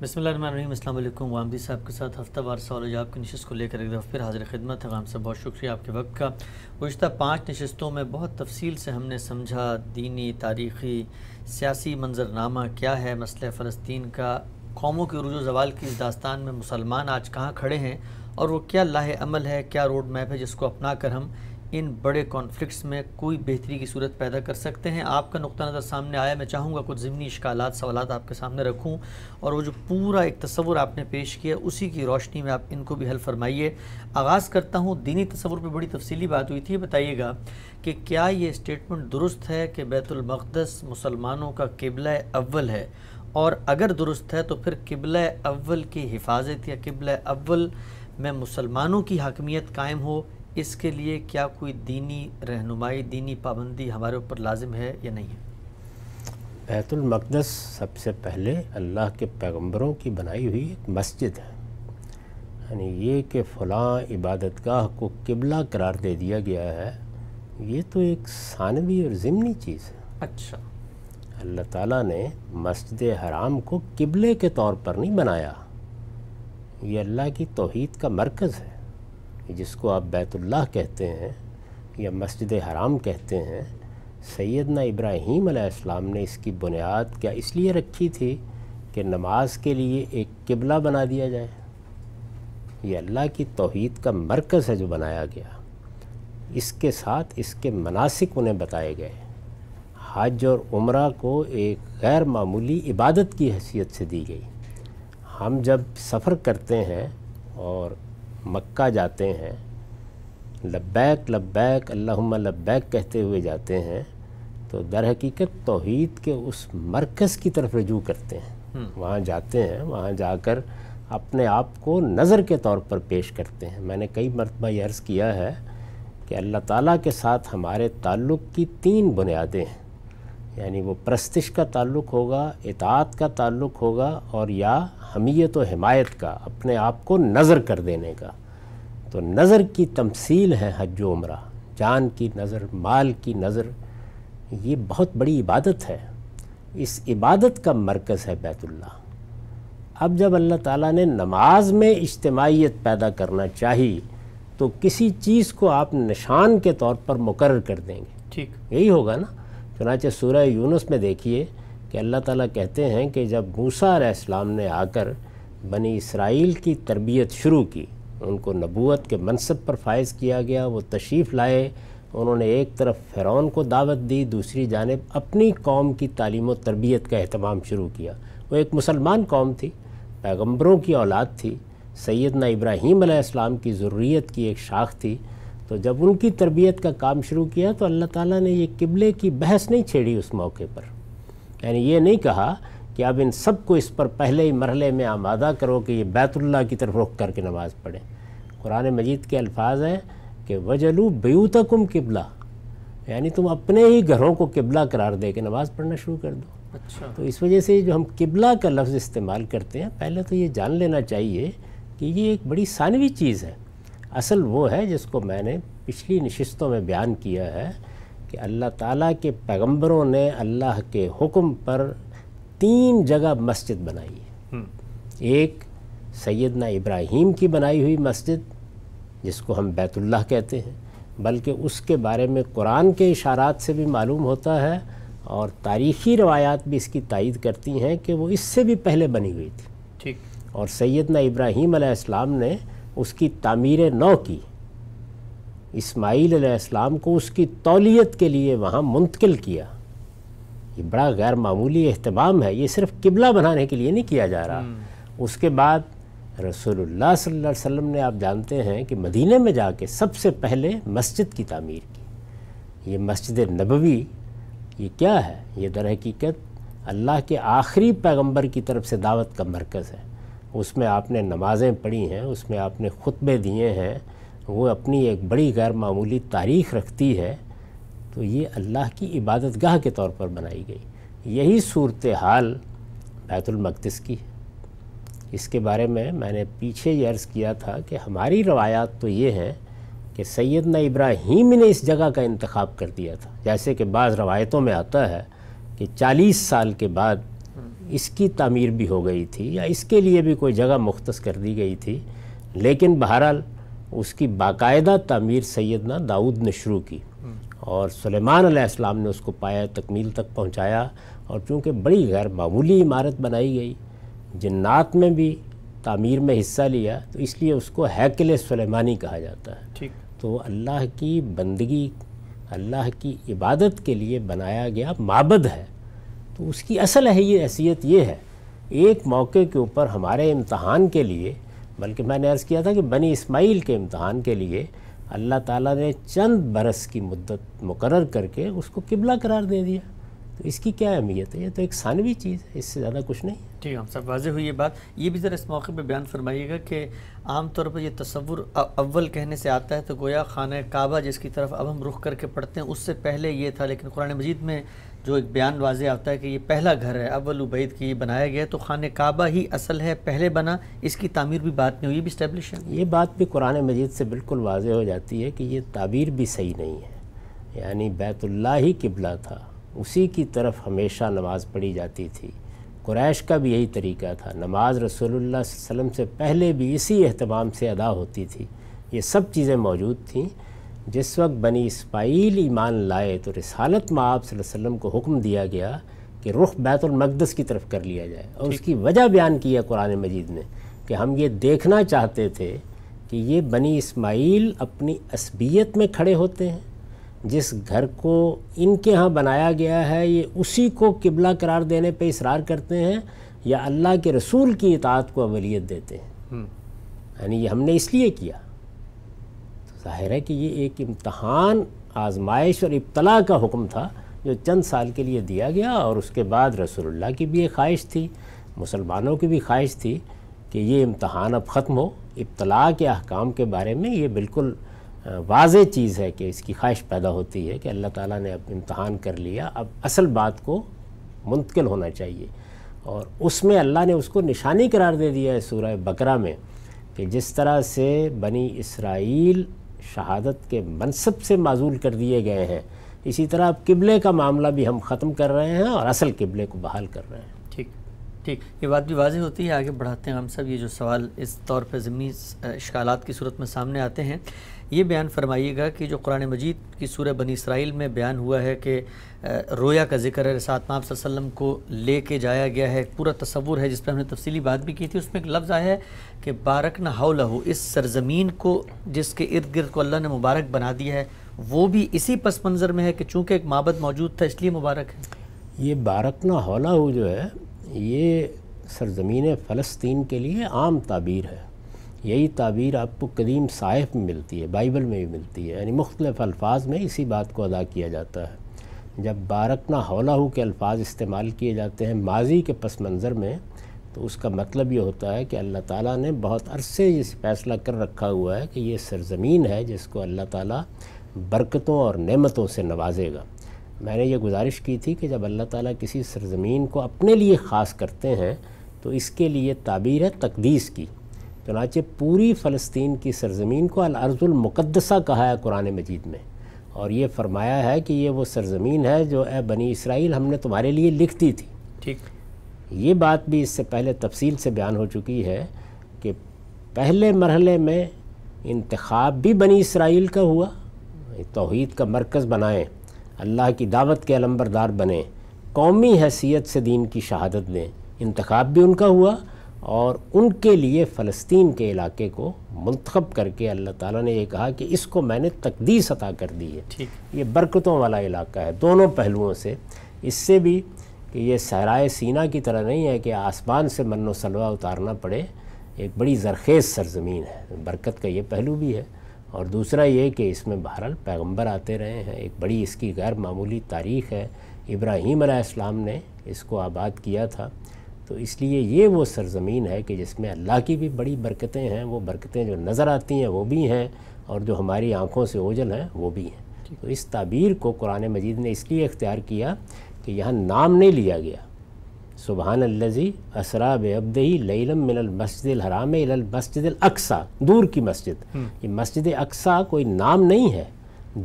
बसमीम अल्लाम वामदी साहब के साथ हफ्ता बार सवाल जवाब की नशस्त को लेकर एक दफ़ा फिर हाजिर खिदमत है से बहुत शुक्रिया आपके वक्त का गुज्त पाँच नशस्तों में बहुत तफसील से हमने समझा दीनी तारीखी सियासी मंजरनामा क्या है मसल फ़लस्तीन का कौमों के रुज जवाल की इस दास्तान में मुसलमान आज कहाँ खड़े हैं और वो क्या लाहेमल अमल है क्या रोड मैप है जिसको अपना कर हम इन बड़े कॉन्फ्लिक्ट्स में कोई बेहतरी की सूरत पैदा कर सकते हैं आपका नुक़ नज़र सामने आया मैं चाहूँगा कुछ ज़मनी इश्काल सवाल आपके सामने रखूँ और वो जो पूरा एक तस्वुर आपने पेश किया उसी की रोशनी में आप इनको भी हल फरमाइए आगाज़ करता हूँ दीनी तस्वुर पर बड़ी तफसीली बात हुई थी बताइएगा कि क्या ये स्टेटमेंट दुरुस्त है कि बैतुलमक़दस मुसलमानों का किबला अव्वल है और अगर दुरुस्त है तो फिर किबला अव्वल की हिफाजत या किबला अव्वल में मुसलमानों की हकमियत कायम हो इसके लिए क्या कोई दीनी रहनुमाई दीनी पाबंदी हमारे ऊपर लाजिम है या नहीं है बैतुलमक़दस सबसे पहले अल्लाह के पैगंबरों की बनाई हुई एक मस्जिद है यानी ये कि फ़लाँ इबादतगाह को किबला करार दे दिया गया है ये तो एक सानवी और ज़िमनी चीज़ है अच्छा अल्लाह ताला ने मस्जिद हराम को किबले के तौर पर नहीं बनाया ये अल्लाह की तोहद का मरकज़ है जिसको आप बैतुल्लाह कहते हैं या मस्जिद हराम कहते हैं सैदना इब्राहीम आसमाम ने इसकी बुनियाद क्या इसलिए रखी थी कि नमाज के लिए एक किबला बना दिया जाए ये अल्लाह की तोहद का मरकज़ है जो बनाया गया इसके साथ इसके मनासिक उन्हें बताए गए हज और उम्र को एक गैर मामूली इबादत की हैसियत से दी गई हम जब सफ़र करते हैं और मक्का जाते हैं लब्बैक लब्बैक अल्लाहुम्मा लब्बैक कहते हुए जाते हैं तो दर हकीकत तोहद के उस मरकज़ की तरफ रजू करते हैं हम्म। वहाँ जाते हैं वहाँ जाकर अपने आप को नज़र के तौर पर पेश करते हैं मैंने कई मरतबा यह अर्ज़ किया है कि अल्लाह ताला के साथ हमारे ताल्लुक़ की तीन बुनियादें हैं यानी वो प्रस्तिश का ताल्लुक़ होगा इतात का ताल्लुक़ होगा और या हमीयत व हमायत का अपने आप को नज़र कर देने का तो नज़र की तमसील है हज उम्र जान की नज़र माल की नज़र ये बहुत बड़ी इबादत है इस इबादत का मरकज़ है बैतुल्ला अब जब अल्लाह ताला ने नमाज में इज्तमाहीत पैदा करना चाहिए तो किसी चीज़ को आप निशान के तौर पर मुकर कर देंगे ठीक यही होगा ना चुनाचे सूरह यूनस में देखिए कि अल्लाह ताला कहते हैं कि जब मूसा अलैहिस्सलाम ने आकर बनी इसराइल की तरबियत शुरू की उनको नबूत के मनसब पर फायज़ किया गया वो तशीफ़ लाए उन्होंने एक तरफ फ़िरौन को दावत दी दूसरी जानब अपनी कौम की तालीम और तरबियत का अहतमाम शुरू किया वो एक मुसलमान कौम थी पैगम्बरों की औलाद थी सैदना इब्राहीम की ज़रूरीत की एक शाख थी तो जब उनकी तरबियत का काम शुरू किया तो अल्लाह ताला ने ये किबले की बहस नहीं छेड़ी उस मौके पर यानी ये नहीं कहा कि अब इन सब को इस पर पहले ही मरहले में आमादा करो कि ये बैतुल्ला की तरफ रुख करके नमाज़ पढ़ें कुरान मजीद के अल्फाज हैं कि वजलू बयूतकुम किबला यानी तुम अपने ही घरों को किबला करार दे के नमाज़ पढ़ना शुरू कर दो अच्छा तो इस वजह से जो हम किबला का लफ्ज़ इस्तेमाल करते हैं पहले तो ये जान लेना चाहिए कि ये एक बड़ी सानवी चीज़ है असल वो है जिसको मैंने पिछली नशस्तों में बयान किया है कि अल्लाह ताला के पैगंबरों ने अल्लाह के हुक्म पर तीन जगह मस्जिद बनाई है हम्म। एक सैदना इब्राहीम की बनाई हुई मस्जिद जिसको हम बैतुल्लाह कहते हैं बल्कि उसके बारे में कुरान के इशारात से भी मालूम होता है और तारीख़ी रवायात भी इसकी तायद करती हैं कि वो इससे भी पहले बनी हुई थी ठीक और सैदना इब्राहीम ने उसकी तामीर नौ की इस्माइल इस्लाम को उसकी तौलीत के लिए वहाँ मुंतकिल किया ये बड़ा गैर मामूली अहतमाम है ये सिर्फ किबला बनाने के लिए नहीं किया जा रहा हम्म। उसके बाद रसोल्ला सल्ला वसम ने आप जानते हैं कि मदीने में जाके सबसे पहले मस्जिद की तामीर की ये मस्जिद नबवी ये क्या है ये दर हकीकत अल्लाह के आखिरी पैगम्बर की तरफ से दावत का मरकज़ है उसमें आपने नमाज़ें पढ़ी हैं उसमें आपने खुतबे दिए हैं वो अपनी एक बड़ी गैर मामूली तारीख रखती है तो ये अल्लाह की इबादत गाह के तौर पर बनाई गई यही सूरत हाल बैतुलमक़दस की है इसके बारे में मैंने पीछे ये अर्ज़ किया था कि हमारी रवायात तो ये हैं कि सैदना इब्राहिम ने इस जगह का इंतखब कर दिया था जैसे कि बाज़ रवायतों में आता है कि 40 साल के बाद इसकी तमीर भी हो गई थी या इसके लिए भी कोई जगह मुख्त कर दी गई थी लेकिन बहरहाल उसकी बाकायदा तमीर सैदना दाऊद ने शुरू की और सलेमान आसमाम ने उसको पाया तकमील तक पहुंचाया और चूँकि बड़ी गैर मामूली इमारत बनाई गई जन्नात में भी तामीर में हिस्सा लिया तो इसलिए उसको हैकिल सलेमानी कहा जाता है ठीक तो अल्लाह की बंदगी अल्लाह की इबादत के लिए बनाया गया माबद है तो उसकी असल है ये हैसियत ये है एक मौके के ऊपर हमारे इम्तहान के लिए बल्कि मैंने अर्ज़ किया था कि बनी इस्माइल के इम्तहान के लिए अल्लाह ताला ने चंद बरस की मुद्दत मुकर करके उसको किबला करार दे दिया तो इसकी क्या अहमियत है ये तो एक सानवी चीज़ है इससे ज़्यादा कुछ नहीं ठीक है हम सब वाजे हुई ये बात ये भी ज़रा इस मौके पे बयान फरमाइएगा कि आम तौर पर यह तस्वुर अव्वल कहने से आता है तो गोया खाना काबा जिसकी तरफ अब हम रुख करके पढ़ते हैं उससे पहले ये था लेकिन कुरान मजीद में जो एक बयान वाजे आता है कि ये पहला घर है अव्वल उबैद की बनाया गया तो खान काबा ही असल है पहले बना इसकी तामीर भी बात नहीं हुई भी इस्टेब्लिश है ये बात भी कुरान मजीद से बिल्कुल वाज हो जाती है कि ये ताबीर भी सही नहीं है यानी बैतुल्ला ही किबला था उसी की तरफ हमेशा नमाज पढ़ी जाती थी क्रैश का भी यही तरीका था नमाज रसोल्ला वसम से पहले भी इसी अहतमाम से अदा होती थी ये सब चीज़ें मौजूद थी जिस वक्त बनी इसमाइल ईमान लाए तो रसालत में आप वसम को हुक्म दिया गया कि रुख बैतुलमक़दस की तरफ कर लिया जाए और उसकी वजह बयान की है कुरान मजीद ने कि हम ये देखना चाहते थे कि ये बनी इसमाइल अपनी असबियत में खड़े होते हैं जिस घर को इनके यहाँ बनाया गया है ये उसी को किबला करार देने पर इसरार करते हैं या अल्लाह के रसूल की इतात को अवलीत देते हैं हम्म। यानी ये हमने इसलिए किया ज़ाहिर है कि ये एक इम्तहान आजमाइश और इब्तला का हुक्म था जो चंद साल के लिए दिया गया और उसके बाद रसूलुल्लाह की भी एक ख्वाहिश थी मुसलमानों की भी ख्वाहिश थी कि ये इम्तहान अब ख़त्म हो इब्तला के अहकाम के बारे में ये बिल्कुल वाज चीज़ है कि इसकी ख्वाहिश पैदा होती है कि अल्लाह ताला ने अब इम्तहान कर लिया अब असल बात को मुंतकिल होना चाहिए और उसमें अल्लाह ने उसको निशानी करार दे दिया है सूरह बकरा में कि जिस तरह से बनी इसराइल शहादत के मनसब से माजूल कर दिए गए हैं इसी तरह अब किबले का मामला भी हम ख़त्म कर रहे हैं और असल किबले को बहाल कर रहे हैं ठीक ठीक ये बात भी वाजह होती है आगे बढ़ाते हैं हम सब ये जो सवाल इस तौर पर ज़मीनी इश्काल की सूरत में सामने आते हैं ये बयान फरमाइएगा कि जो कुरान मजीद की सूर बनी इसराइल में बयान हुआ है कि रोया का जिक्र है साथ में वसल्लम को ले के जाया गया है पूरा तस्वूर है जिस पर हमने तफसीली बात भी की थी उसमें एक लफ्ज़ आया है कि बारक न हाउ लहू इस सरजमीन को जिसके इर्द गिर्द को अल्लाह ने मुबारक बना दिया है वो भी इसी पस मंज़र में है कि चूँकि एक माबद मौजूद था इसलिए मुबारक है ये बारक न हौला हो जो है ये सरजमीन फ़लस्तीन के लिए आम ताबीर है यही ताबीर आपको कदीम साहिब में मिलती है बाइबल में भी मिलती है यानी मुख्तलिफ़ अल्फाज में इसी बात को अदा किया जाता है जब बारकना हौला हो के अल्फाज इस्तेमाल किए जाते हैं माजी के पस मंज़र में तो उसका मतलब ये होता है कि अल्लाह ताला ने बहुत अरसे इस फैसला कर रखा हुआ है कि ये सरजमीन है जिसको अल्लाह ताला बरकतों और नेमतों से नवाजेगा मैंने ये गुजारिश की थी कि जब अल्लाह ताला किसी सरजमीन को अपने लिए ख़ास करते हैं तो इसके लिए ताबीर है तकदीस की चनाचे पूरी फ़लस्तीन की सरजमीन को अलर्जुलमुकदसा कहा है कुरान मजीद में और ये फरमाया है कि ये वो सरजमीन है जो ए बनी इसराइल हमने तुम्हारे लिए लिख दी थी ठीक ये बात भी इससे पहले तफसील से बयान हो चुकी है कि पहले मरहले में इंतखब भी बनी इसराइल का हुआ तोहद का मरकज़ बनाएँ अल्लाह की दावत के अलम्बरदार बने कौमी हैसियत से दीन की शहादत दें इंतख भी उनका हुआ और उनके लिए फ़लस्तीन के इलाके को मंतखब करके अल्लाह ताला ने ये कहा कि इसको मैंने तकदीस अता कर दी है ठीक ये बरकतों वाला इलाका है दोनों पहलुओं से इससे भी कि ये सहराए सीना की तरह नहीं है कि आसमान से मनो सलवा उतारना पड़े एक बड़ी ज़रखेज़ सरजमीन है बरकत का ये पहलू भी है और दूसरा ये कि इसमें बहरहाल पैगंबर आते रहे हैं एक बड़ी इसकी गैर मामूली तारीख़ है इब्राहीम ने इसको आबाद किया था तो इसलिए ये वो सरजमीन है कि जिसमें अल्लाह की भी बड़ी बरकतें हैं वो बरकतें जो नज़र आती हैं वो भी हैं और जो हमारी आँखों से ओझल हैं वो भी हैं तो इस ताबीर को कुरान मजीद ने इसलिए इख्तियार किया कि यहाँ नाम नहीं लिया गया सुबहान लजी असरा बब्दी लम मिनल हराम मस्जिद अक्सा दूर की मस्जिद हम्म। ये मस्जिद अक्सा कोई नाम नहीं है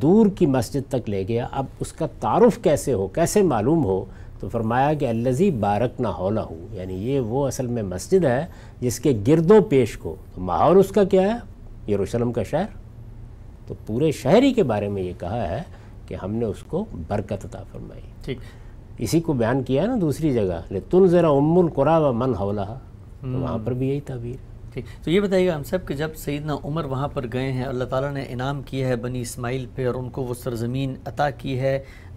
दूर की मस्जिद तक ले गया अब उसका तारफ़ कैसे हो कैसे मालूम हो तो फरमाया कि अल्लज़ी बारक ना होला हो यानी ये वो असल में मस्जिद है जिसके गिरदो पेश को तो माहौल उसका क्या है यरूशलेम का शहर तो पूरे शहर ही के बारे में ये कहा है कि हमने उसको बरकत अता फरमाई ठीक इसी को बयान किया ना दूसरी जगह ले तुल ज़रा उमुल कुरा व मन हौला तो हम्म। वहाँ पर भी यही तबीर है ठीक तो ये बताइएगा हम सब कि जब सईदना उमर वहाँ पर गए हैं अल्लाह ताला ने इनाम किया है बनी इसमाइल पे और उनको वो सरजमीन अता की है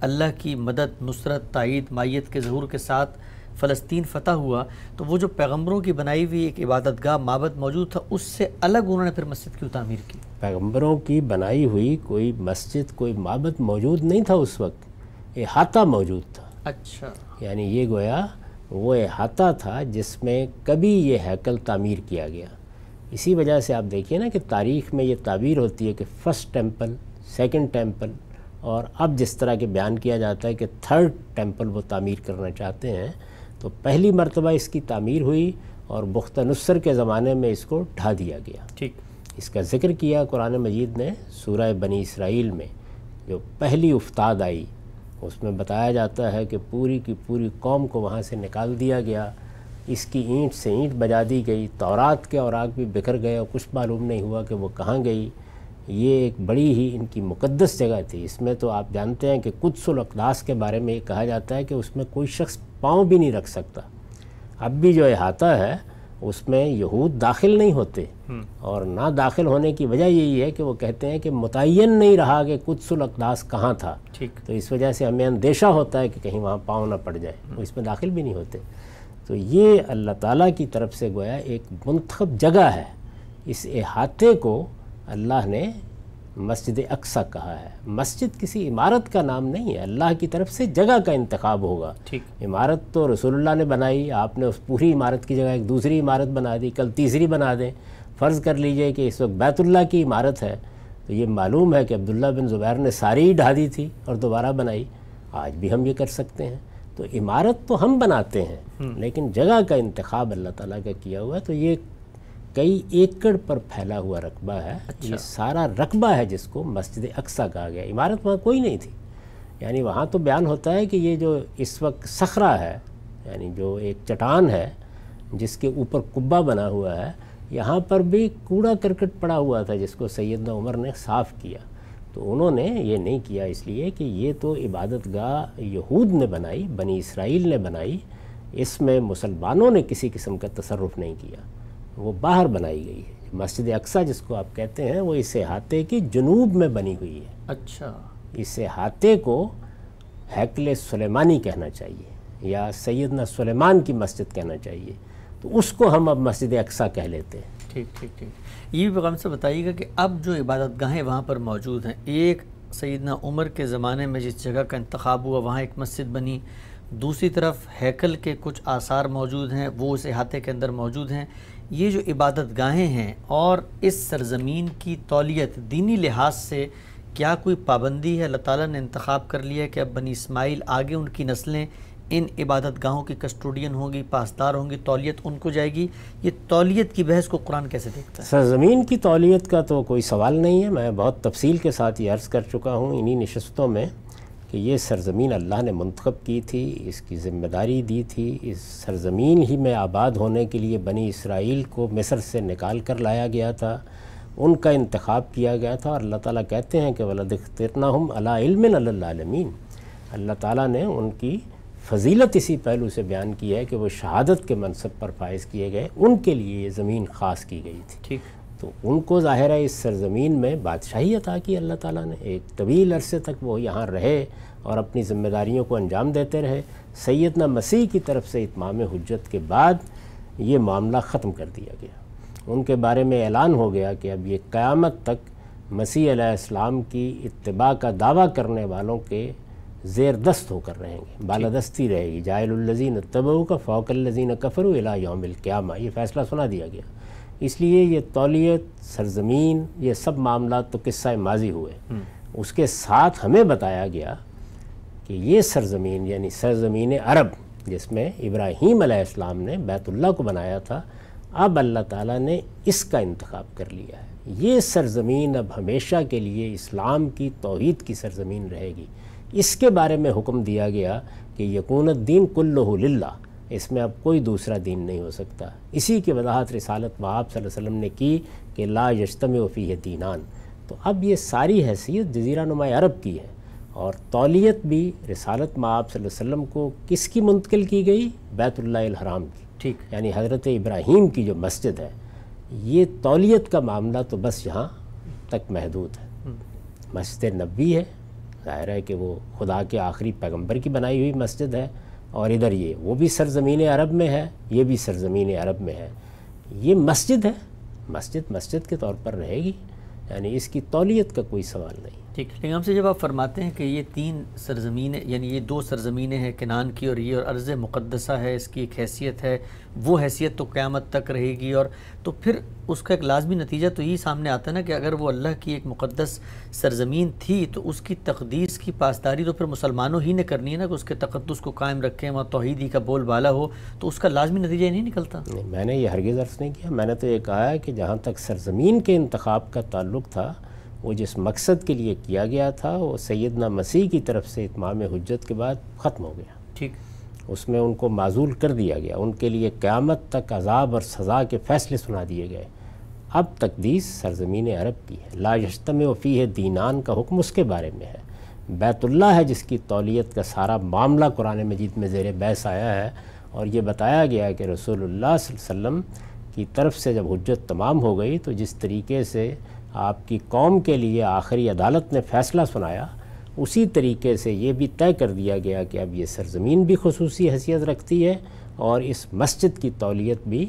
अल्लाह की मदद नुसरत तइद माइत के जहूर के साथ फ़लस्तीन फ़तह हुआ तो वो जो पैगम्बरों की बनाई हुई एक इबादत गाह माबद मौजूद था उससे अलग उन्होंने फिर मस्जिद क्यों तमीर की पैगम्बरों की बनाई हुई कोई मस्जिद कोई माबद मौजूद नहीं था उस वक्त ये हाथा मौजूद था अच्छा यानी ये गोया वो अहाता था जिसमें कभी ये हैकल तामीर किया गया इसी वजह से आप देखिए ना कि तारीख़ में ये ताबीर होती है कि फ़र्स्ट टेम्पल सेकेंड टेम्पल और अब जिस तरह के बयान किया जाता है कि थर्ड टेम्पल वो तामीर करना चाहते हैं तो पहली मरतबा इसकी तामीर हुई और पुख्ता नुसर के ज़माने में इसको ढा दिया गया ठीक इसका ज़िक्र किया कुरान मजीद ने सूर्य बनी इसराइल में जो पहली उफ्ताद आई उसमें बताया जाता है कि पूरी की पूरी कौम को वहाँ से निकाल दिया गया इसकी ईंट से ईंट बजा दी गई तौरात के और आग भी बिखर गए और कुछ मालूम नहीं हुआ कि वो कहाँ गई ये एक बड़ी ही इनकी मुकद्दस जगह थी इसमें तो आप जानते हैं कि कुछ सुलकदास के बारे में ये कहा जाता है कि उसमें कोई शख्स पाँव भी नहीं रख सकता अब भी जो अहाता है उसमें यहूद दाखिल नहीं होते हम्म। और ना दाखिल होने की वजह यही है कि वो कहते हैं कि मुतन नहीं रहा कि कुछ अकदास कहाँ था ठीक तो इस वजह से हमें अंदेशा होता है कि कहीं वहाँ पाँव ना पड़ जाए हम्म। वो इसमें दाखिल भी नहीं होते तो ये अल्लाह ताला की तरफ से गोया एक मंतखब जगह है इस अहाते को अल्लाह ने मस्जिद अक्सा कहा है मस्जिद किसी इमारत का नाम नहीं है अल्लाह की तरफ से जगह का इंतखब होगा ठीक इमारत तो रसोल्ला ने बनाई आपने उस पूरी इमारत की जगह एक दूसरी इमारत बना दी कल तीसरी बना दें फ़र्ज़ कर लीजिए कि इस वक्त बैतुल्ला की इमारत है तो ये मालूम है कि अब्दुल्ला बिन ज़ुबैर ने सारी ही ढा दी थी और दोबारा बनाई आज भी हम ये कर सकते हैं तो इमारत तो हम बनाते हैं हम्म। लेकिन जगह का इंतखब अल्लाह ताला का किया हुआ है तो ये कई एकड़ पर फैला हुआ रकबा है अच्छा। ये सारा रकबा है जिसको मस्जिद अक्सा कहा गया इमारत वहाँ कोई नहीं थी यानी वहाँ तो बयान होता है कि ये जो इस वक्त सखरा है यानी जो एक चट्टान है जिसके ऊपर कुब्बा बना हुआ है यहाँ पर भी कूड़ा करकट पड़ा हुआ था जिसको सैदना उमर ने साफ़ किया तो उन्होंने ये नहीं किया इसलिए कि ये तो इबादत गाह यहूद ने बनाई बनी इसराइल ने बनाई इसमें मुसलमानों ने किसी किस्म का तसरफ़ नहीं किया वो बाहर बनाई गई है मस्जिद अक्सा जिसको आप कहते हैं वो इस अहाते की जनूब में बनी हुई है अच्छा इस अहाते को हैकल सलेमानी कहना चाहिए या सैदना सलेमान की मस्जिद कहना चाहिए तो उसको हम अब मस्जिद अक्सा कह लेते हैं ठीक ठीक ठीक ये भी पैगाम से बताइएगा कि अब जो इबादत गाहें वहाँ पर मौजूद हैं एक सैदना उमर के ज़माने में जिस जगह का इंतखब हुआ वहाँ एक मस्जिद बनी दूसरी तरफ हैकल के कुछ आसार मौजूद हैं वो उस अहाते के अंदर मौजूद हैं ये जो इबादत गाहें हैं और इस सरजमीन की तौलीत दीनी लिहाज से क्या कोई पाबंदी है अल्लाह ताला ने इंतखब कर लिया है कि अब बनी इसमाइल आगे उनकी नस्लें इन इबादत गाहों की कस्टोडियन होंगी पासदार होंगी तोलीत उनको जाएगी ये तौलीत की बहस को कुरान कैसे देखता है सरजमीन की तौलीत का तो कोई सवाल नहीं है मैं बहुत तफसील के साथ ये अर्ज़ कर चुका हूँ इन्हीं नशस्तों में कि ये सरज़मीन अल्लाह ने मंतखब की थी इसकी ज़िम्मेदारी दी थी इस सरज़मीन ही में आबाद होने के लिए बनी इसराइल को मिस्र से निकाल कर लाया गया था उनका इंतखब किया गया था और अल्लाह ताला कहते हैं कि दिखतना हम अलामिन अल्लाह ताला ने उनकी फजीलत इसी पहलू से बयान की है कि वो शहादत के मनसब पर फायज़ किए गए उनके लिए ये ज़मीन ख़ास की गई थी ठीक तो उनको ज़ाहिर है इस सरज़मीन में बादशाही अता की अल्लाह ताला ने एक तवील अरसे तक वो यहाँ रहे और अपनी ज़िम्मेदारियों को अंजाम देते रहे सैदना मसीह की तरफ से इतमाम हजत के बाद ये मामला ख़त्म कर दिया गया उनके बारे में ऐलान हो गया कि अब ये क़्यामत तक मसीह अलैहिस्सलाम की इतबा का दावा करने वालों के जेर दस्त होकर रहेंगे बालादस्ती रहेगी जायलजीन तबू का फ़ौकल कफरू अला योमिल क्यामा ये फ़ैसला सुना दिया गया इसलिए ये तौलीत सरजमीन ये सब मामला तो किस्सा माजी हुए हम्म। उसके साथ हमें बताया गया कि ये सरजमीन यानी सरजमीन अरब जिसमें इब्राहीम अलैहिस्सलाम ने बैतुल्ला को बनाया था अब अल्लाह ताला ने इसका इंतखब कर लिया है ये सरजमीन अब हमेशा के लिए इस्लाम की तोहद की सरजमीन रहेगी इसके बारे में हुक्म दिया गया कि यकून दीन कुल्लुल्ला इसमें अब कोई दूसरा दीन नहीं हो सकता इसी की वजाहत रसालत वहाब वसल्लम ने की कि ला यशतम वफ़ी है दीनान तो अब ये सारी हैसियत जजीरा नुमा अरब की है और तौलीत भी रसालत आप वसल्लम को किसकी मुंतकिल की गई बैतुल्लाहराम की ठीक यानी हज़रत इब्राहीम की जो मस्जिद है ये तौलीत का मामला तो बस यहाँ तक महदूद है हम्म। मस्जिद नबी है ज़ाहिर है कि वो खुदा के आखिरी पैगम्बर की बनाई हुई मस्जिद है और इधर ये वो भी सरजमीन अरब में है ये भी सरजमीन अरब में है ये मस्जिद है मस्जिद मस्जिद के तौर पर रहेगी यानी इसकी तौलीत का कोई सवाल नहीं ठीक लेकिन हमसे जब आप फरमाते हैं कि ये तीन सरजमीन यानी ये दो सरजमीनें हैं किनान की और ये और अर्ज़ मुक़दसा है इसकी एक हैसियत है वो हैसियत तो क़्यामत तक रहेगी और तो फिर उसका एक लाजमी नतीजा तो यही सामने आता है ना कि अगर वो अल्लाह की एक मुक़दस सरजमीन थी तो उसकी तकदीस की पासदारी तो फिर मुसलमानों ही ने करनी है ना कि उसके तकदस को कायम रखें वहाँ तोहदी का बोल बाला हो तो उसका लाजमी नतीजा नहीं निकलता मैंने ये हरगज़ अर्ज़ नहीं किया मैंने तो ये कहा है कि जहाँ तक सरजमीन के इंतखब का ताल्लुक था वो जिस मकसद के लिए किया गया था वो सैदना मसीह की तरफ से इतमाम हजत के बाद ख़त्म हो गया ठीक उसमें उनको माजूल कर दिया गया उनके लिए क़्यामत तक अजाब और सज़ा के फ़ैसले सुना दिए गए अब तकदीस सरजमीन अरब की है लाजतम वफ़ी है दीनान का हुक्म उसके बारे में है बैतुल्ला है जिसकी तौलीत का सारा मामला कुरान मजीद में ज़ेर बहस आया है और ये बताया गया कि रसोल्ला वसम की तरफ से जब हजत तमाम हो गई तो जिस तरीके से आपकी कौम के लिए आखिरी अदालत ने फ़ैसला सुनाया उसी तरीके से ये भी तय कर दिया गया कि अब ये सरजमीन भी खसूसी हैसियत रखती है और इस मस्जिद की तौलीत भी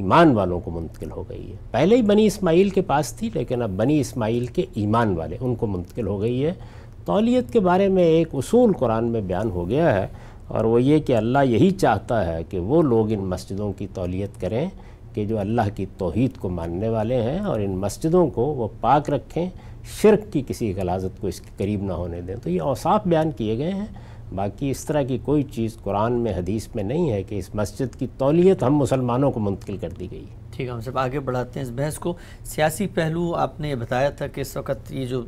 ईमान वालों को मुंतकिल हो गई है पहले ही बनी इस्माइल के पास थी लेकिन अब बनी इस्माइल के ईमान वाले उनको मुंतकिल हो गई है तोलीत के बारे में एक असूल कुरान में बयान हो गया है और वो ये कि अल्लाह यही चाहता है कि वो लोग इन मस्जिदों की तौलीत करें कि जो अल्लाह की तोहद को मानने वाले हैं और इन मस्जिदों को वो पाक रखें शिरक की किसी गलाजत को इसके करीब ना होने दें तो ये औसाफ बयान किए गए हैं बाकी इस तरह की कोई चीज़ कुरान में हदीस में नहीं है कि इस मस्जिद की तौलीत हम मुसलमानों को मुंतकिल कर दी गई है ठीक है हम सब आगे बढ़ाते हैं इस बहस को सियासी पहलू आपने ये बताया था कि इस वक्त ये जो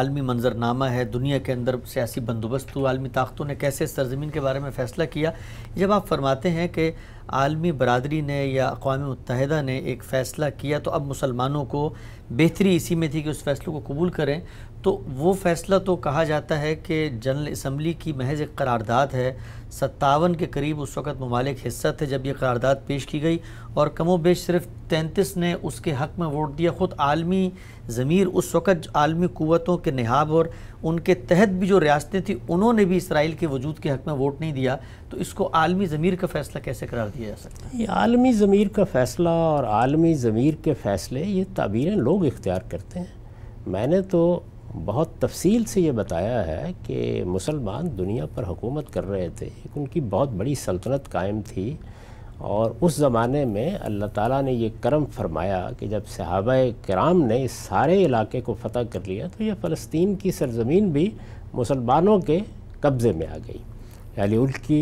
आलमी मंजरनामा है दुनिया के अंदर सियासी बंदोबस्त हुआ आलमी ताकतों ने कैसे इस सरजमीन के बारे में फ़ैसला किया जब आप फरमाते हैं कि आलमी बरदरी ने या अकवा मुतहदा ने एक फ़ैसला किया तो अब मुसलमानों को बेहतरी इसी में थी कि उस फैसले को कबूल करें तो वो फ़ैसला तो कहा जाता है कि जनरल इसम्बली की महज एक करारदाद है सत्तावन के करीब उस वक्त ममालिक हिस्सा थे जब यह करारदाद पेश की गई और कमो बेश सिर्फ तैंतीस ने उसके हक़ में वोट दिया ख़ुद आलमी ज़मीर उस वक़्त आलमी क़वतों के नहाब और उनके तहत भी जो रियासतें थी उन्होंने भी इसराइल के वजूद के हक़ में वोट नहीं दिया तो इसको आलमी ज़मीर का फ़ैसला कैसे करार दिया जा सकता है ये आलमी ज़मीर का फ़ैसला और आलमी ज़मीर के फ़ैसले ये ताबीरें लोग इख्तियार करते हैं मैंने तो बहुत तफसील से ये बताया है कि मुसलमान दुनिया पर हुकूमत कर रहे थे एक उनकी बहुत बड़ी सल्तनत कायम थी और उस ज़माने में अल्लाह ताला ने ये करम फरमाया कि जब सहाबा कराम ने इस सारे इलाके को फ़तह कर लिया तो ये फ़लस्तीन की सरजमीन भी मुसलमानों के कब्ज़े में आ गई यानी उनकी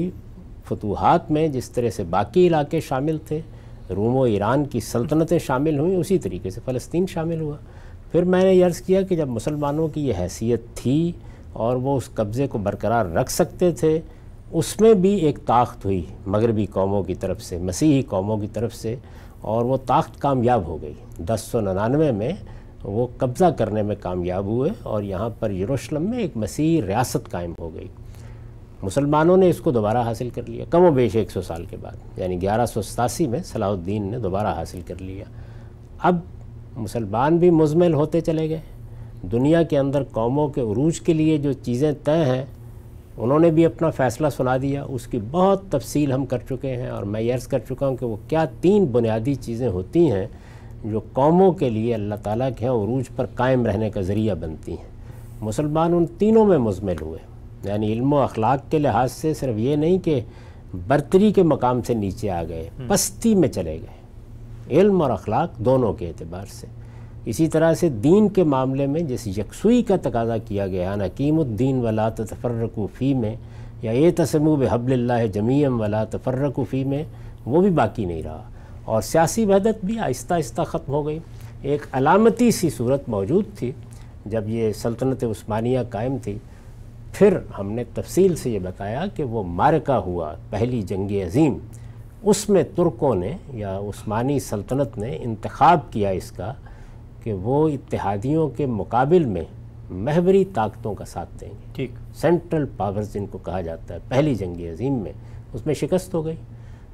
फतूहत में जिस तरह से बाकी इलाके शामिल थे रूम व ईरान की सल्तनतें शामिल हुई उसी तरीके से फ़लस्तीन शामिल हुआ फिर मैंने अर्ज़ किया कि जब मुसलमानों की यह हैसियत थी और वो उस कब्ज़े को बरकरार रख सकते थे उसमें भी एक ताकत हुई मगरबी कौमों की तरफ से मसीही कौमों की तरफ से और वो ताकत कामयाब हो गई दस सौ निन्यानवे में वो कब्ज़ा करने में कामयाब हुए और यहाँ पर यरूशलेम में एक मसीही रियासत कायम हो गई मुसलमानों ने इसको दोबारा हासिल कर लिया कम वेश एक सौ साल के बाद यानी ग्यारह सौ सतासी में सलाउद्दीन ने दोबारा हासिल कर लिया अब मुसलमान भी मुजमिल होते चले गए दुनिया के अंदर कौमों के अरूज के लिए जो चीज़ें तय हैं उन्होंने भी अपना फ़ैसला सुना दिया उसकी बहुत तफसील हम कर चुके हैं और मैं यर्ज़ कर चुका हूँ कि वो क्या तीन बुनियादी चीज़ें होती हैं जो कौमों के लिए अल्लाह ताला के उरूज पर कायम रहने का ज़रिया बनती हैं मुसलमान उन तीनों में मुजमिल हुए यानी इल्म अखलाक के लिहाज से सिर्फ ये नहीं कि बर्तरी के मकाम से नीचे आ गए पस्ती हम्म। में चले गए इल्म और अखलाक दोनों के अतबार से इसी तरह से दीन के मामले में जिस यकसुई का तकाजा किया गया है नकीमुद्दीन वला तफरकूफ़ी में या ए तसमूब हबल जमीम वला तफरकूफ़ी में वो भी बाकी नहीं रहा और सियासी वहदत भी आहिस्ता आहिस्ता ख़त्म हो गई एक अलामती सी सूरत मौजूद थी जब ये सल्तनत उस्मानिया कायम थी फिर हमने तफसील से ये बताया कि वो मारका हुआ पहली जंग अजीम उसमें तुर्कों ने या उस्मानी सल्तनत ने इंतखब किया इसका कि वो इतिहादियों के मुकाबल में महवरी ताकतों का साथ देंगे ठीक सेंट्रल पावर्स जिनको कहा जाता है पहली जंग अजीम में उसमें शिकस्त हो गई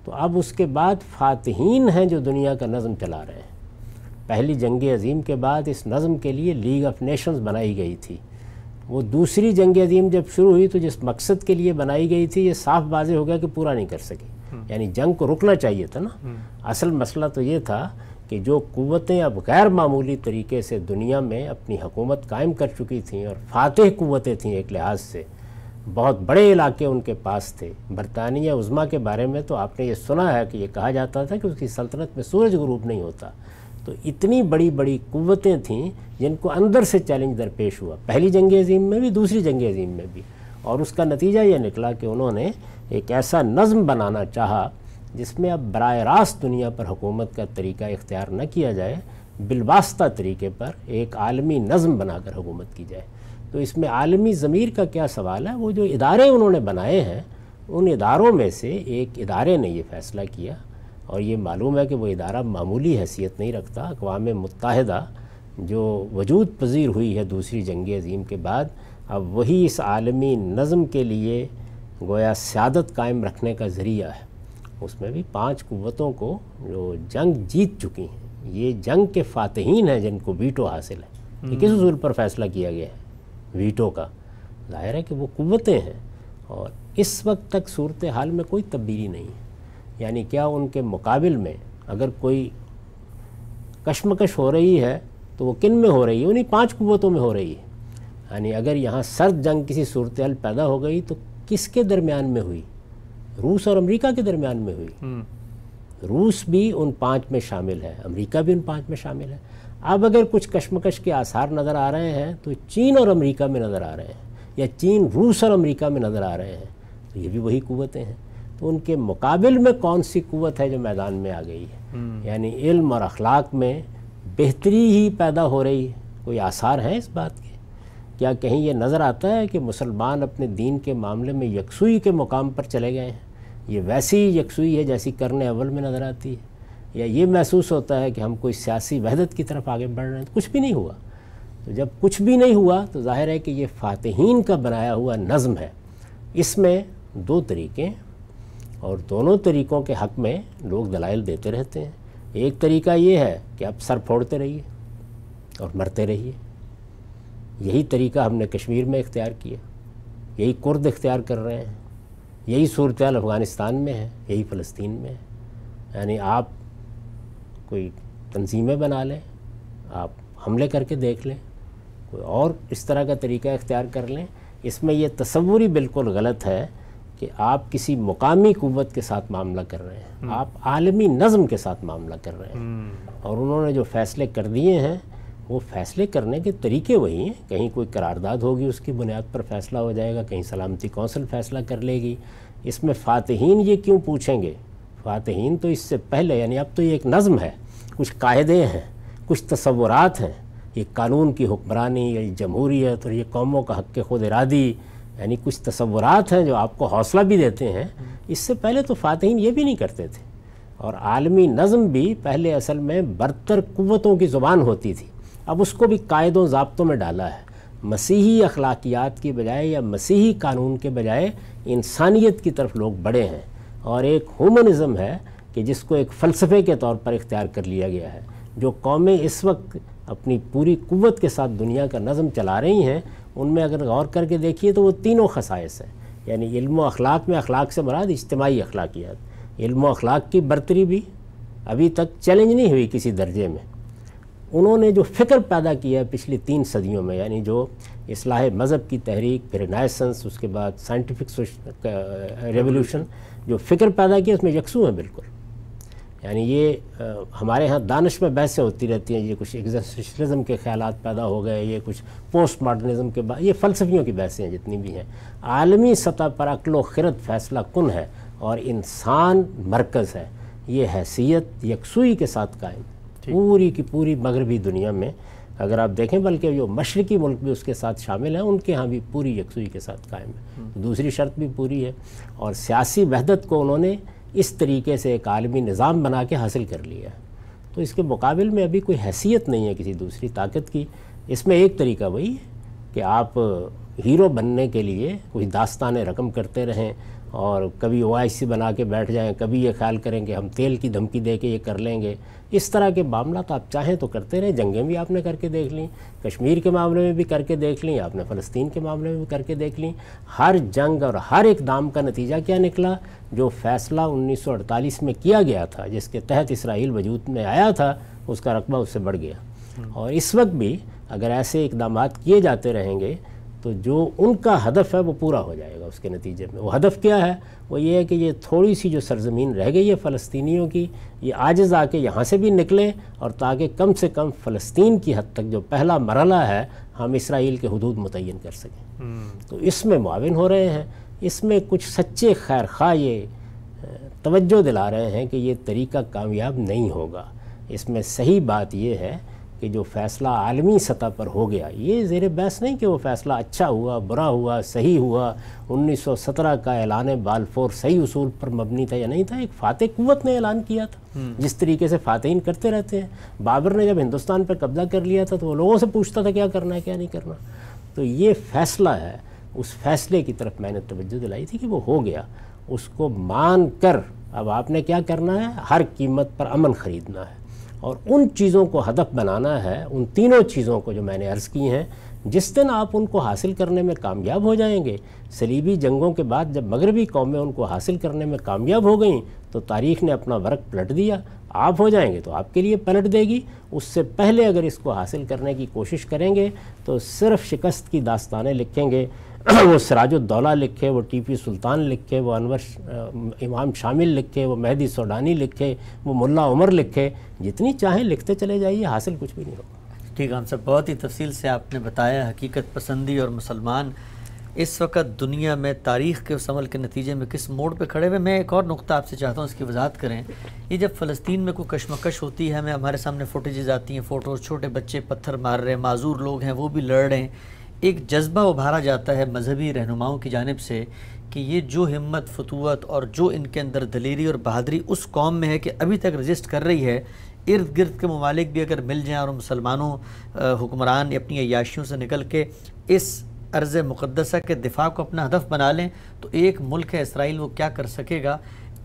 तो अब उसके बाद फातहीन हैं जो दुनिया का नज़म चला रहे हैं पहली जंग अजीम के बाद इस नज़म के लिए लीग ऑफ नेशंस बनाई गई थी वो दूसरी जंग अजीम जब शुरू हुई तो जिस मकसद के लिए बनाई गई थी ये साफ बाजे हो गया कि पूरा नहीं कर सके हम्म। यानी जंग को रुकना चाहिए था ना हम्म। असल मसला तो ये था कि जो क़वतें अब गैर मामूली तरीके से दुनिया में अपनी हुकूमत कायम कर चुकी थी और फातह क़वतें थीं एक लिहाज से बहुत बड़े इलाके उनके पास थे बरतानिया उज़मा के बारे में तो आपने ये सुना है कि ये कहा जाता था कि उसकी सल्तनत में सूरज ग्रूप नहीं होता तो इतनी बड़ी बड़ी क़वतें थीं जिनको अंदर से चैलेंज दरपेश हुआ पहली जंग अजीम में भी दूसरी जंग अजीम में भी और उसका नतीजा ये निकला कि उन्होंने एक ऐसा नज़म बनाना चाहा जिसमें अब बर रास्त दुनिया पर हुकूमत का तरीका इख्तियार न किया जाए बिलवास्ता तरीके पर एक आलमी नज़म बनाकर हुकूमत की जाए तो इसमें आलमी ज़मीर का क्या सवाल है वो जो इदारे उन्होंने बनाए हैं उन इदारों में से एक इदारे ने ये फ़ैसला किया और ये मालूम है कि वो इदारा मामूली हैसियत नहीं रखता अकवाम मुतहदा जो वजूद पजीर हुई है दूसरी जंग अजीम के बाद अब वही इस आलमी नज़म के लिए गोया सियादत कायम रखने का ज़रिया है उसमें भी पांच कुवतों को जो जंग जीत चुकी हैं ये जंग के फातहीन हैं जिनको वीटो हासिल है कि किस उसूल हम्म। पर फैसला किया गया है वीटो का जाहिर है कि वो कुवतें हैं और इस वक्त तक सूरत हाल में कोई तब्दीली नहीं है यानी क्या उनके मुकाबले में अगर कोई कश्मकश हो रही है तो वो किन में हो रही है उन्हीं पांच कुवतों में हो रही है यानी अगर यहाँ सर्द जंग किसी सूरत हाल पैदा हो गई तो किसके दरमियान में हुई रूस और अमेरिका के दरमियान में हुई हम्म। रूस भी उन पांच में शामिल है अमेरिका भी उन पांच में शामिल है अब अगर कुछ कश्मकश के आसार नज़र आ रहे हैं तो चीन और अमेरिका में नज़र आ रहे हैं या चीन रूस और अमेरिका में नज़र आ रहे हैं तो ये भी वही कुवतें हैं तो उनके मुकाबल में कौन सी कुवत है जो मैदान में आ गई है हम्म। यानी इल्म और अखलाक में बेहतरी ही पैदा हो रही है कोई आसार हैं इस बात के क्या कहीं ये नज़र आता है कि मुसलमान अपने दीन के मामले में यकसुई के मुकाम पर चले गए हैं ये वैसी यकसुई है जैसी करने अवल में नज़र आती है या ये महसूस होता है कि हम कोई सियासी वहदत की तरफ आगे बढ़ रहे हैं कुछ भी नहीं हुआ तो जब कुछ भी नहीं हुआ तो ज़ाहिर है कि ये फातहीन का बनाया हुआ नज़म है इसमें दो तरीके और दोनों तरीक़ों के हक़ में लोग दलाइल देते रहते हैं एक तरीका ये है कि आप सर फोड़ते रहिए और मरते रहिए यही तरीका हमने कश्मीर में इख्तियार किया यही कुर्द इख्तियार कर रहे हैं यही सूरत अफ़गानिस्तान में है यही फ़लस्तीन में है यानी आप कोई तंजीमें बना लें आप हमले करके देख लें कोई और इस तरह का तरीका इख्तियार कर लें इसमें यह तस्वूरी बिल्कुल गलत है कि आप किसी मुकामी क़वत के साथ मामला कर रहे हैं हम्म। आप आलमी नज़म के साथ मामला कर रहे हैं हम्म। और उन्होंने जो फ़ैसले कर दिए हैं वो फैसले करने के तरीके वही हैं कहीं कोई करारदाद होगी उसकी बुनियाद पर फैसला हो जाएगा कहीं सलामती कौंसिल फैसला कर लेगी इसमें फातहीन ये क्यों पूछेंगे फातहीन तो इससे पहले यानी अब तो ये एक नज़म है कुछ कायदे हैं कुछ तस्वुरात हैं ये कानून की हुक्मरानी या जमहूरीत और ये कौमों का हक खुद इरादी यानी कुछ तस्वुरात हैं जो आपको हौसला भी देते हैं इससे पहले तो फातहीन ये भी नहीं करते थे और आलमी नज़म भी पहले असल में बरतर कुतों की ज़ुबान होती थी अब उसको भी कायदों ज़बतों में डाला है मसीही अखलाकियात की बजाय या मसीही कानून के बजाय इंसानियत की तरफ लोग बढ़े हैं और एक ह्यूमनिज़म है कि जिसको एक फ़लसफ़े के तौर पर इख्तियार कर लिया गया है जो कौमें इस वक्त अपनी पूरी कुत के साथ दुनिया का नज़म चला रही हैं उनमें अगर गौर करके देखिए तो वो तीनों खसाइस हैं यानी इल्म अखलाक में अखलाक से मराद इज्तमाही अखलाकियात इल्म अखलाक की बरतरी भी अभी तक चैलेंज नहीं हुई किसी दर्जे में उन्होंने जो फ़िक्र पैदा किया है पिछली तीन सदियों में यानी जो इसलाह मज़हब की तहरीक फिर नायसेंस उसके बाद साइंटिफिक रेवोल्यूशन जो फ़िक्र पैदा किया उसमें यकसू है बिल्कुल यानी ये आ, हमारे यहाँ दानश में बहसें होती रहती हैं ये कुछ एग्जिस्टिशलिज़म के ख्याल पैदा हो गए ये कुछ पोस्ट मॉडर्निज़म के बाद ये फ़लसफियों की बहसें हैं जितनी भी हैं आलमी सतह पर अकलो खिरत फैसला कन है और इंसान मरकज़ है ये हैसियत यकसुई के साथ कायम पूरी की पूरी मगरबी दुनिया में अगर आप देखें बल्कि जो मशरकी मुल्क भी उसके साथ शामिल हैं उनके यहाँ भी पूरी यकसुई के साथ कायम है हम्म। तो दूसरी शर्त भी पूरी है और सियासी वहदत को उन्होंने इस तरीके से एक आलमी निज़ाम बना के हासिल कर लिया है तो इसके मुकाबले में अभी कोई हैसियत नहीं है किसी दूसरी ताकत की इसमें एक तरीका वही है कि आप हीरो बनने के लिए कोई दास्तान रकम करते रहें और कभी ओ बना के बैठ जाएं कभी ये ख्याल करें कि हम तेल की धमकी दे के ये कर लेंगे इस तरह के मामला तो आप चाहें तो करते रहें जंगें भी आपने करके देख लीं कश्मीर के मामले में भी करके देख ली आपने फ़लस्तीन के मामले में भी करके देख ली हर जंग और हर एक दाम का नतीजा क्या निकला जो फ़ैसला 1948 में किया गया था जिसके तहत इसराइल वजूद में आया था उसका रकबा उससे बढ़ गया हम्म। और इस वक्त भी अगर ऐसे इकदाम किए जाते रहेंगे तो जो उनका हदफ है वो पूरा हो जाएगा उसके नतीजे में वो हदफ क्या है वो ये है कि ये थोड़ी सी जो सरजमीन रह गई है फ़लस्तियों की ये आजज़ आके यहाँ से भी निकले और ताकि कम से कम फ़लस्तीन की हद तक जो पहला मरला है हम इसराइल के हदूद मुतन कर सकें हम्म। तो इसमें माविन हो रहे हैं इसमें कुछ सच्चे खैर खा ये तवज्जो दिला रहे हैं कि ये तरीका कामयाब नहीं होगा इसमें सही बात यह है कि जो फ़ैसला आलमी सतह पर हो गया ये ज़ेर बहस नहीं कि वो फ़ैसला अच्छा हुआ बुरा हुआ सही हुआ 1917 का ऐलान बालफोर सही उसूल पर मबनी था या नहीं था एक फ़ातह कुत ने ऐलान किया था हम्म। जिस तरीके से फ़ातहन करते रहते हैं बाबर ने जब हिंदुस्तान पर कब्जा कर लिया था तो वो लोगों से पूछता था क्या करना है क्या नहीं करना तो ये फ़ैसला है उस फैसले की तरफ मैंने तोज्जो दिलाई थी कि वो हो गया उसको मान कर अब आपने क्या करना है हर कीमत पर अमन ख़रीदना है और उन चीज़ों को हदफ बनाना है उन तीनों चीज़ों को जो मैंने अर्ज़ की हैं जिस दिन आप उनको हासिल करने में कामयाब हो जाएंगे सलीबी जंगों के बाद जब मगरबी कौमें उनको हासिल करने में कामयाब हो गई तो तारीख़ ने अपना वर्क पलट दिया आप हो जाएंगे तो आपके लिए पलट देगी उससे पहले अगर इसको हासिल करने की कोशिश करेंगे तो सिर्फ शिकस्त की दास्तानें लिखेंगे वो सराजुद्दौला लिखे वो टीपी सुल्तान लिखे वो अनवर इमाम शामिल लिखे वो मेहदी सोडानी लिखे वो मुल्ला उमर लिखे जितनी चाहें लिखते चले जाइए हासिल कुछ भी नहीं होगा ठीक आंसर बहुत ही तफसील से आपने बताया हकीकत पसंदी और मुसलमान इस वक्त दुनिया में तारीख़ के उस अमल के नतीजे में किस मोड़ पे खड़े हुए मैं एक और नुकता आपसे चाहता हूँ इसकी वजाहत करें ये जब फ़लस्तीन में कोई कशमकश होती है हमें हमारे सामने फोटेज़ आती हैं फ़ोटोज़ छोटे बच्चे पत्थर मार रहे हैं माजूर लोग हैं वो भी लड़ रहे हैं एक जज्बा उभारा जाता है मजहबी रहनुमाओं की जानब से कि ये जो हिम्मत फतूत और जो इनके अंदर दलेरी और बहादरी उस कौम में है कि अभी तक रजिस्ट कर रही है इर्द गिर्द के ममालिक भी अगर मिल जाएँ और मुसलमानों हुक्मरान अपनी अयाशियों से निकल के इस अर्ज़ मुक़दसा के दिफा को अपना हदफ बना लें तो एक मुल्क है इसराइल वो क्या कर सकेगा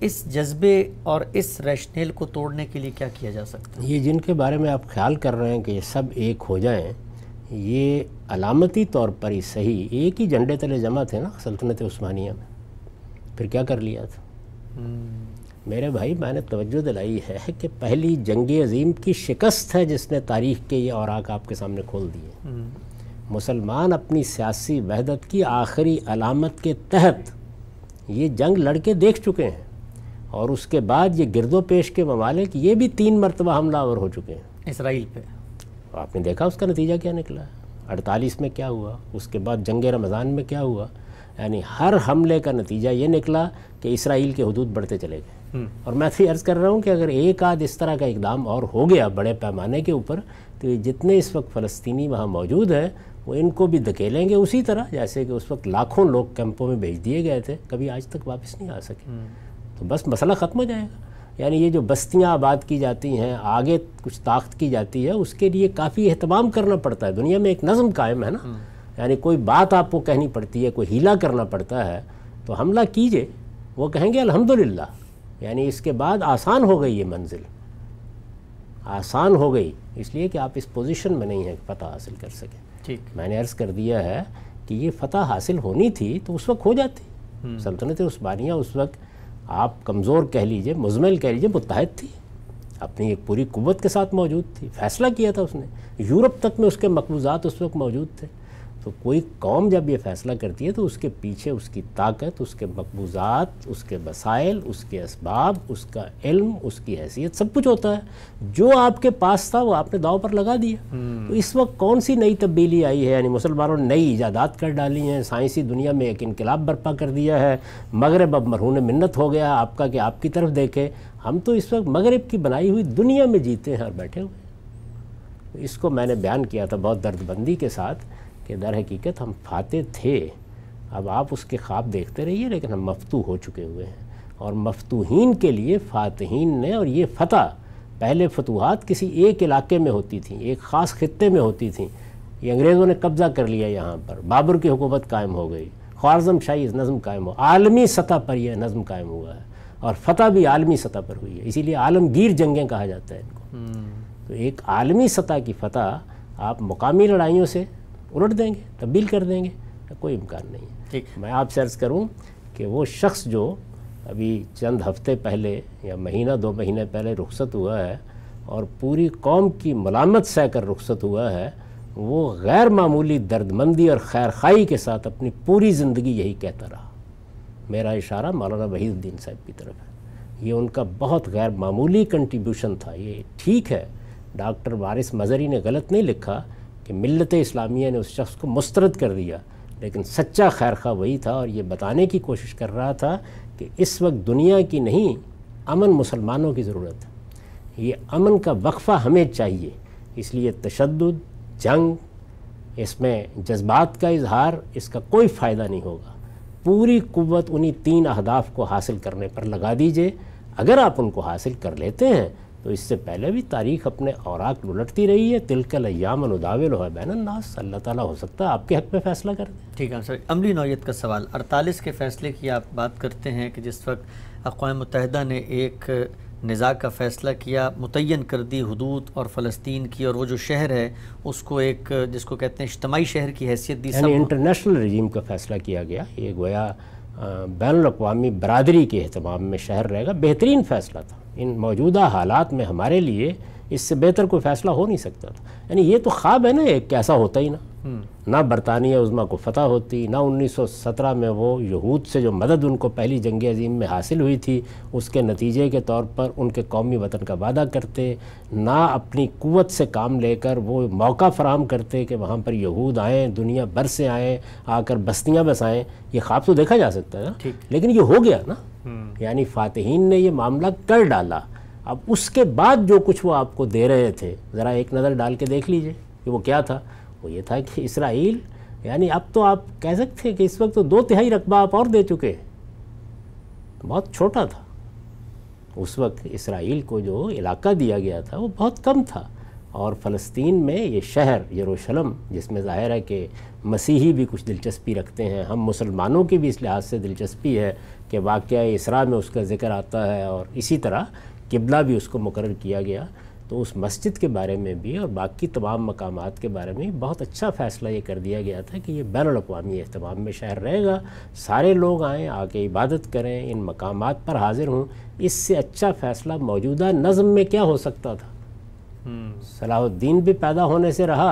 इस जज्बे और इस रैशनेल को तोड़ने के लिए क्या किया जा सकता है ये जिनके बारे में आप ख्याल कर रहे हैं कि ये सब एक हो जाएं ये अलामती तौर पर ही सही एक ही झंडे तले जमा थे ना सल्तनत उस्मानिया में फिर क्या कर लिया था हम्म। मेरे भाई मैंने तवज्जो दिलाई है कि पहली जंग अजीम की शिकस्त है जिसने तारीख के ये और आपके सामने खोल दिए हम्म। मुसलमान अपनी सियासी वहदत की आखिरी अलामत के तहत ये जंग लड़के देख चुके हैं और उसके बाद ये गिरदो पेश के ममालिक ये भी तीन मरतबा हमलावर हो चुके हैं इसराइल पे आपने देखा उसका नतीजा क्या निकला है अड़तालीस में क्या हुआ उसके बाद जंग रमज़ान में क्या हुआ यानी हर हमले का नतीजा ये निकला कि इसराइल के हदूद बढ़ते चले गए हम्म। और मैं फिर तो अर्ज़ कर रहा हूँ कि अगर एक आध इस तरह का इकदाम और हो गया बड़े पैमाने के ऊपर तो जितने इस वक्त फ़लस्तनी वहाँ मौजूद हैं वो इनको भी धकेलेंगे उसी तरह जैसे कि उस वक्त लाखों लोग कैंपों में भेज दिए गए थे कभी आज तक वापस नहीं आ सके हम्म। तो बस मसला ख़त्म हो जाएगा यानी ये जो बस्तियाँ आबाद की जाती हैं आगे कुछ ताकत की जाती है उसके लिए काफ़ी अहतमाम करना पड़ता है दुनिया में एक नज़म कायम है ना हम्म। यानी कोई बात आपको कहनी पड़ती है कोई हीला करना पड़ता है तो हमला कीजिए वो कहेंगे अल्हम्दुलिल्लाह यानी इसके बाद आसान हो गई ये मंजिल आसान हो गई इसलिए कि आप इस पोजीशन में नहीं हैं फ़तह हासिल कर सकें ठीक मैंने अर्ज़ कर दिया है कि ये फ़तह हासिल होनी थी तो उस वक्त हो जाती हम्म। सल्तनत उस्मानिया उस वक्त आप कमज़ोर कह लीजिए मुजमिल कह लीजिए मुतहद थी अपनी एक पूरी कुत के साथ मौजूद थी फैसला किया था उसने यूरोप तक में उसके मकबूजात उस वक्त मौजूद थे तो कोई कौम जब ये फ़ैसला करती है तो उसके पीछे उसकी ताकत उसके मकबूज़ात उसके वसाइल उसके इसबाब उसका इल्म उसकी हैसियत सब कुछ होता है जो आपके पास था वो आपने दाव पर लगा दिया तो हम्म। इस वक्त कौन सी नई तब्दीली आई है यानी मुसलमानों ने नई ईजादात कर डाली हैं साइंसी दुनिया में एक इनकलाब बर्पा कर दिया है मगरब अब मरहून मन्नत हो गया आपका कि आपकी तरफ देखे हम तो इस वक्त मगरब की बनाई हुई दुनिया में जीते हैं और बैठे हुए इसको मैंने बयान किया था बहुत दर्दबंदी के साथ कि दर हकीकत हम फाते थे अब आप उसके ख्वाब देखते रहिए लेकिन हम मफतू हो चुके हुए हैं और मफतूहीन के लिए फातहीन ने और ये फतह पहले फतूहत किसी एक इलाके में होती थी एक ख़ास खत्े में होती थी ये अंग्रेज़ों ने कब्ज़ा कर लिया यहाँ पर बाबर की हुकूमत कायम हो गई ख्वारजम शाही नज़म कायम हो आलमी सतह पर यह नज़म कायम हुआ है और फतह भी आलमी सतह पर हुई है इसीलिए आलमगीर जंगें कहा जाता है इनको हम्म। तो एक आलमी सतह की फतह आप मुकामी लड़ाइयों से उलट देंगे तब्दील कर देंगे तो कोई इम्कान नहीं है ठीक मैं आपसे अर्ज़ करूँ कि वो शख्स जो अभी चंद हफ्ते पहले या महीना दो महीने पहले रुखसत हुआ है और पूरी कौम की मलामत सह कर रुखसत हुआ है वो गैर मामूली दर्दमंदी और खैर खाई के साथ अपनी पूरी ज़िंदगी यही कहता रहा मेरा इशारा मौलाना वहीदुद्दीन साहब की तरफ है ये उनका बहुत गैर मामूली कंट्रीब्यूशन था ये ठीक है डॉक्टर वारिस मज़री ने गलत नहीं लिखा कि मिलत इस्लामिया ने उस शख्स को मुस्तरद कर दिया लेकिन सच्चा खैर खा वही था और ये बताने की कोशिश कर रहा था कि इस वक्त दुनिया की नहीं अमन मुसलमानों की ज़रूरत है ये अमन का वक्फ़ा हमें चाहिए इसलिए तशद जंग इसमें जज्बात का इजहार इसका कोई फ़ायदा नहीं होगा पूरी कुत उन्हीं तीन अहदाफ को हासिल करने पर लगा दीजिए अगर आप उनको हासिल कर लेते हैं तो इससे पहले भी तारीख अपने औराक उलटती रही है तिलकल यामन उदाविल हो बैनन्नास अल्लाह ताला हो सकता है आपके हक में फ़ैसला कर दें ठीक है सर अमली नौीयत का सवाल अड़तालीस के फ़ैसले की आप बात करते हैं कि जिस वक्त अकवा मुतहदा ने एक निज़ा का फ़ैसला किया मुतन कर दी हदूद और फ़लस्तीन की और वो जो शहर है उसको एक जिसको कहते हैं इज्तमाही शहर की हैसियत दी यानी इंटरनेशनल रजीम का फ़ैसला किया गया ये गोया बैन अवी बरदरी के अहतमाम में शहर रहेगा बेहतरीन फ़ैसला था इन मौजूदा हालात में हमारे लिए इससे बेहतर कोई फैसला हो नहीं सकता था यानी ये तो ख्वाब है ना एक कैसा होता ही ना हम्म। ना बरतानिया उज़मा को फ़तह होती ना 1917 में वो यहूद से जो मदद उनको पहली जंग अजीम में हासिल हुई थी उसके नतीजे के तौर पर उनके कौमी वतन का वादा करते ना अपनी कुत से काम लेकर वो मौका फराहम करते कि वहाँ पर यहूद आएँ दुनिया भर से आएँ आकर बस्तियाँ बसाएँ ये ख्वाब तो देखा जा सकता है ना लेकिन ये हो गया ना हम्म। यानी फातहीन ने ये मामला कर डाला अब उसके बाद जो कुछ वो आपको दे रहे थे ज़रा एक नज़र डाल के देख लीजिए कि वो क्या था वो ये था कि इसराइल यानी अब तो आप कह सकते हैं कि इस वक्त तो दो तिहाई रकबा आप और दे चुके बहुत छोटा था उस वक्त इसराइल को जो इलाका दिया गया था वो बहुत कम था और फ़लस्तीन में ये शहर यरूशलम जिसमें ज़ाहिर है कि मसीही भी कुछ दिलचस्पी रखते हैं हम मुसलमानों की भी इस लिहाज से दिलचस्पी है कि वाक़ इसरा में उसका ज़िक्र आता है और इसी तरह किबला भी उसको मुकर किया गया तो उस मस्जिद के बारे में भी और बाकी तमाम मकाम के बारे में बहुत अच्छा फ़ैसला ये कर दिया गया था कि ये बैन अवी अहतमाम में शहर रहेगा सारे लोग आएँ आके इबादत करें इन मकाम पर हाजिर हों इससे अच्छा फ़ैसला मौजूदा नज़म में क्या हो सकता था हम्म। सलाहुद्दीन भी पैदा होने से रहा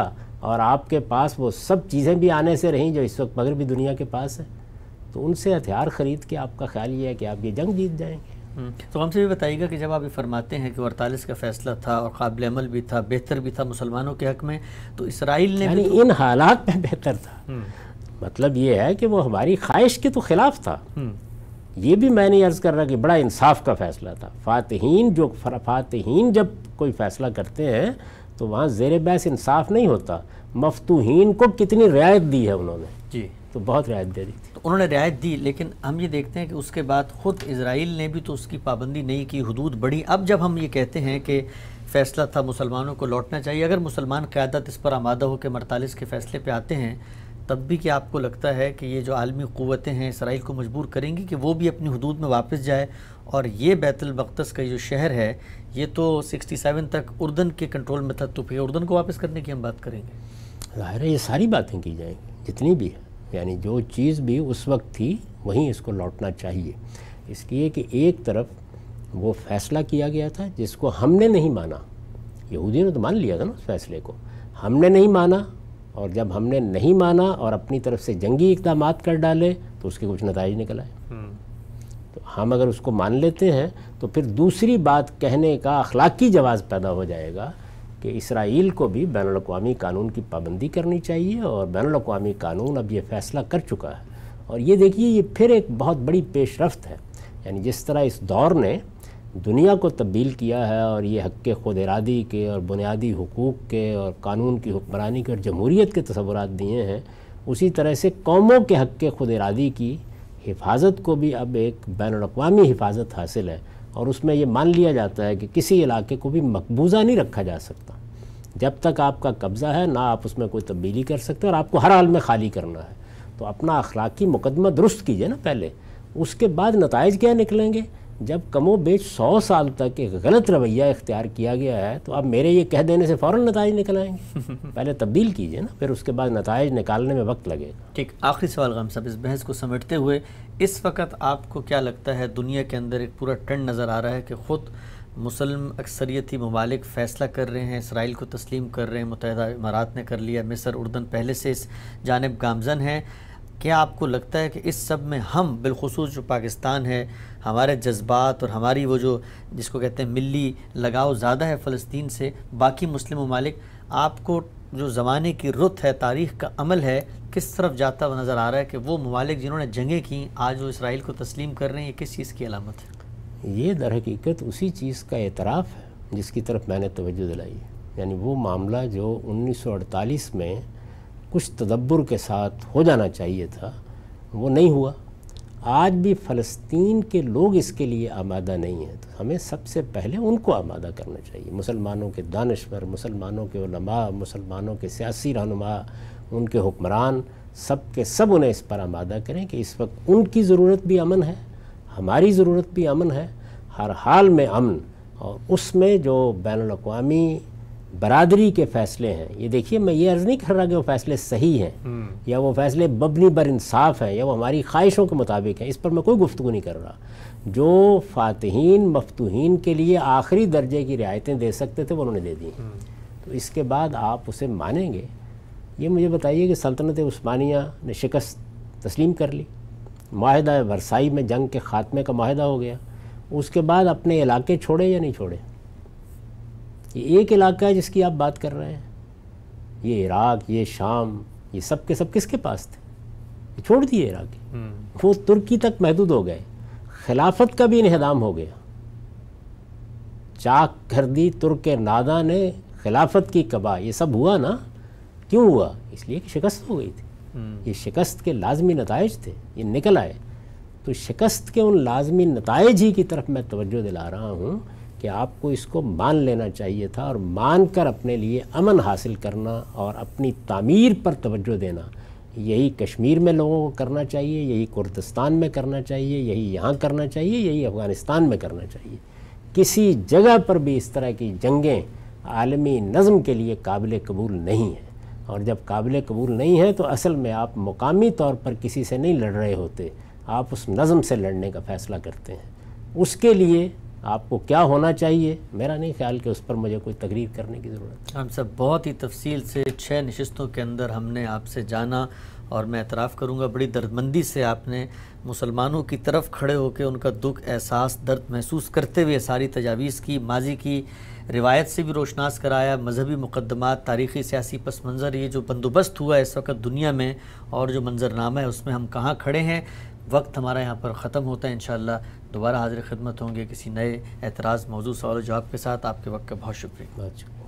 और आपके पास वो सब चीज़ें भी आने से रहीं जो इस वक्त मगरबी दुनिया के पास है तो उनसे हथियार ख़रीद के आपका ख्याल ये है कि आप ये जंग जीत जाएंगे हम्म। तो हमसे भी बताइएगा कि जब आप ये फरमाते हैं कि अड़तालीस का फैसला था और काबिल अमल भी था बेहतर भी था मुसलमानों के हक में तो इसराइल ने यानी तो इन हालात में बेहतर था हम्म। मतलब ये है कि वो हमारी ख्वाहिश के तो खिलाफ था ये भी मैंने अर्ज़ कर रहा कि बड़ा इंसाफ का फ़ैसला था फातहीन जो फातहीन जब कोई फ़ैसला करते हैं तो वहाँ जेर बहस इंसाफ नहीं होता मफतूहन को कितनी रियायत दी है उन्होंने जी तो बहुत रियायत दे दी तो उन्होंने रियायत दी लेकिन हम ये देखते हैं कि उसके बाद ख़ुद इसराइल ने भी तो उसकी पाबंदी नहीं की हदूद बढ़ी अब जब हम ये कहते हैं कि फ़ैसला था मुसलमानों को लौटना चाहिए अगर मुसलमान क़्यादत इस पर आमादा हो के मरतालीस के फ़ैसले पर आते हैं तब भी क्या आपको लगता है कि ये जो आलमी क़वतें हैं इसराइल को मजबूर करेंगी कि वो भी अपनी हदूद में वापस जाए और ये बैतुलबख्तस का जो शहर है ये तो 67 तक उर्दन के कंट्रोल में था तो फिर उर्दन को वापस करने की हम बात करेंगे ज़ाहिर है ये सारी बातें की जाएंगी जितनी भी है यानी जो चीज़ भी उस वक्त थी वहीं इसको लौटना चाहिए इसलिए कि एक तरफ वो फैसला किया गया था जिसको हमने नहीं माना यहूदियों ने तो मान लिया था ना उस फैसले को हमने नहीं माना और जब हमने नहीं माना और अपनी तरफ से जंगी इकदाम कर डाले तो उसके कुछ नतज निकल आए हम्म। तो हम अगर उसको मान लेते हैं तो फिर दूसरी बात कहने का अखलाकी जवाब पैदा हो जाएगा कि इसराइल को भी बैन अवी कानून की पाबंदी करनी चाहिए और बैन अवी कानून अब ये फैसला कर चुका है और ये देखिए ये फिर एक बहुत बड़ी पेशरफ है यानी जिस तरह इस दौर ने दुनिया को तब्दील किया है और ये हक खुद इरादी के और बुनियादी हकूक़ के और कानून की हुक्मरानी के और जमहूरीत के तस्वूर दिए हैं उसी तरह से कौमों के हक खुद इरादी की हिफाजत को भी अब एक बैन अवी हिफाजत हासिल है और उसमें यह मान लिया जाता है कि किसी इलाके को भी मकबूजा नहीं रखा जा सकता जब तक आपका कब्ज़ा है ना आप उसमें कोई तब्दीली कर सकते और आपको हर हाल में खाली करना है तो अपना अखलाकी मुकदमा दुरुस्त कीजिए ना पहले उसके बाद नतज क्या निकलेंगे जब कमो बेच सौ साल तक एक गलत रवैया इख्तियार किया गया है तो आप मेरे ये कह देने से फ़ौर नतज निकल आएंगे पहले तब्दील कीजिए ना फिर उसके बाद नतज निकालने में वक्त लगेगा ठीक आखिरी सवाल गम साहब इस बहस को समेटते हुए इस वक्त आपको क्या लगता है दुनिया के अंदर एक पूरा ट्रेंड नज़र आ रहा है कि ख़ुद मुसलम अक्सरियती ममालिक फ़ैसला कर रहे हैं इसराइल को तस्लीम कर रहे हैं मुतहद इमारात ने कर लिया मिसर उर्दन पहले से इस जानब गामजन है क्या आपको लगता है कि इस सब में हम बिलखसूस जो पाकिस्तान है हमारे जज्बात और हमारी वो जो जिसको कहते हैं मिली लगाव ज़्यादा है फ़लस्तीन से बाकी मुस्लिम ममालिक आपको जो ज़माने की रुत है तारीख़ का अमल है किस तरफ जाता हुआ नज़र आ रहा है कि वो ममालिक जिन्होंने जंगें की आज वो इसराइल को तस्लीम कर रहे हैं ये किस चीज़ की अलामत है ये दर हकीकत उसी चीज़ का एतराफ़ है जिसकी तरफ मैंने तोज्जो दिलाई यानी वो मामला जो 1948 में कुछ तदब्बर के साथ हो जाना चाहिए था वो नहीं हुआ आज भी फ़लस्तीन के लोग इसके लिए आमादा नहीं हैं तो हमें सबसे पहले उनको आमादा करना चाहिए मुसलमानों के दानश्वर मुसलमानों के उलमा मुसलमानों के सियासी रहनुमा उनके हुक्मरान सब के सब उन्हें इस पर आमादा करें कि इस वक्त उनकी ज़रूरत भी अमन है हमारी ज़रूरत भी अमन है हर हाल में अमन और उसमें जो बैन अवी बरदरी के फैसले हैं ये देखिए मैं ये अर्ज़ नहीं कर रहा कि वो फैसले सही हैं हम्म। या वो फैसले बबनी बर इंसाफ हैं या वो हमारी ख्वाहिशों के मुताबिक हैं इस पर मैं कोई गुफ्तु नहीं कर रहा जो फ़ातहन मफतून के लिए आखिरी दर्जे की रियायतें दे सकते थे वो उन्होंने दे दी हम्म। तो इसके बाद आप उसे मानेंगे ये मुझे बताइए कि सल्तनत उस्मानिया ने शिकस्त तस्लीम कर ली माहदा वरसाई में जंग के ख़ात्मे का माहा हो गया उसके बाद अपने इलाके छोड़े या नहीं छोड़े ये एक इलाका है जिसकी आप बात कर रहे हैं ये इराक ये शाम ये सब के सब किसके पास थे छोड़ दिए इराक हम्म। वो तुर्की तक महदूद हो गए खिलाफत का भी इन्हदाम हो गया चाक कर दी तुर्क नादा ने खिलाफत की कबा ये सब हुआ ना क्यों हुआ इसलिए कि शिकस्त हो गई थी हम्म। ये शिकस्त के लाजमी नतज थे ये निकल आए तो शिकस्त के उन लाजमी नतज ही की तरफ मैं तवज्जो दिला रहा हूँ कि आपको इसको मान लेना चाहिए था और मान कर अपने लिए अमन हासिल करना और अपनी तामीर पर तवज्जो देना यही कश्मीर में लोगों को करना चाहिए यही कुर्दिस्तान में करना चाहिए यही यहाँ करना चाहिए यही अफ़गानिस्तान में करना चाहिए किसी जगह पर भी इस तरह की जंगें आलमी नज़म के लिए काबिल कबूल नहीं हैं और जब काबिल कबूल नहीं है तो असल में आप मुकामी तौर पर किसी से नहीं लड़ रहे होते आप उस नज़म से लड़ने का फ़ैसला करते हैं उसके लिए आपको क्या होना चाहिए मेरा नहीं ख्याल कि उस पर मुझे कोई तकरीर करने की ज़रूरत हम सब बहुत ही तफसील से छः नशस्तों के अंदर हमने आपसे जाना और मैं अतराफ़ करूँगा बड़ी दर्दमंदी से आपने मुसलमानों की तरफ खड़े होकर उनका दुख एहसास दर्द महसूस करते हुए सारी तजावीज़ की माजी की रिवायत से भी रोशनास कराया मजहबी मुकदमात तारीख़ी सियासी पस मंज़र ये जो बंदोबस्त हुआ इस वक्त दुनिया में और जो मंजरनामा है उसमें हम कहाँ खड़े हैं वक्त हमारा यहाँ पर ख़त्म होता है इन दोबारा हाजिर खिदमत होंगे किसी नए एतराज़ मौजूद सवाल जवाब के साथ आपके वक्त का बहुत शुक्रिया बहुत शुक्रिया